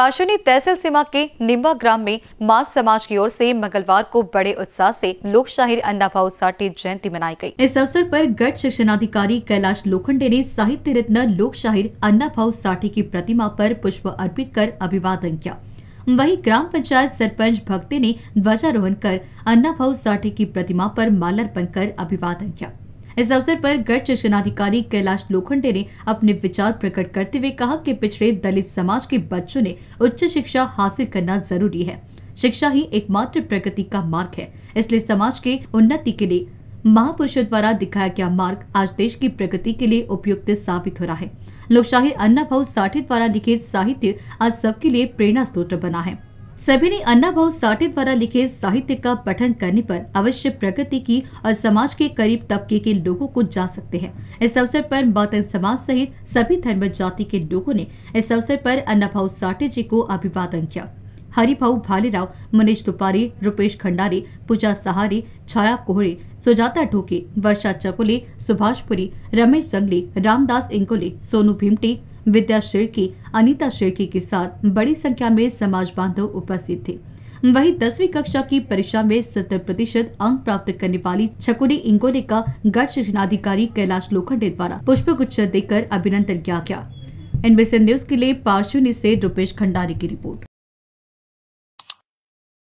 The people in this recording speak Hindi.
पाशुनी तहसील सीमा के निम्बा ग्राम में मार्ग समाज की ओर से मंगलवार को बड़े उत्साह से लोक शाहिर भाव साठी जयंती मनाई गई इस अवसर पर शिक्षण शिक्षणाधिकारी कैलाश लोखंडे ने साहित्य रत्न लोक शाहिर भाव साठी की प्रतिमा पर पुष्प अर्पित कर अभिवादन किया वही ग्राम पंचायत सरपंच भक्ति ने ध्वजारोहण कर अन्ना भाव साठी की प्रतिमा आरोप माल्यार्पण कर अभिवादन किया इस अवसर पर गढ़ शिक्षणाधिकारी कैलाश लोखंडे ने अपने विचार प्रकट करते हुए कहा कि पिछड़े दलित समाज के बच्चों ने उच्च शिक्षा हासिल करना जरूरी है शिक्षा ही एकमात्र प्रगति का मार्ग है इसलिए समाज के उन्नति के लिए महापुरुषों द्वारा दिखाया गया मार्ग आज देश की प्रगति के लिए उपयुक्त साबित हो रहा है लोकशाही अन्ना भाव साठे द्वारा लिखित साहित्य आज सबके लिए प्रेरणा स्रोत बना है सभी ने अन्ना भाव साठे द्वारा लिखे साहित्य का पठन करने पर अवश्य प्रगति की और समाज के करीब तबके के लोगों को जा सकते हैं इस अवसर पर बहुतन समाज सहित सभी धर्म जाति के लोगों ने इस अवसर पर अन्ना भाव साठे जी को अभिवादन किया हरिभाऊ भालेराव मनीष दुपारी रुपेश खंडारे पूजा सहारे छाया कोहरे सुजाता ढोके वर्षा चकोले सुभाषपुरी रमेश जंगली रामदास इंकोले सोनू भीमटे विद्या शेरकी अनीता शेड़की के साथ बड़ी संख्या में समाज बांधव उपस्थित थे वहीं दसवीं कक्षा की परीक्षा में सत्तर प्रतिशत अंक प्राप्त करने वाली छकुनी इंगोले का गढ़ शिक्षणाधिकारी कैलाश लोखंडे द्वारा पुष्प गुच्छ देकर अभिनंदन किया गया एनबीसी न्यूज के लिए पार्श्वनी से रूपेश खंडारी की रिपोर्ट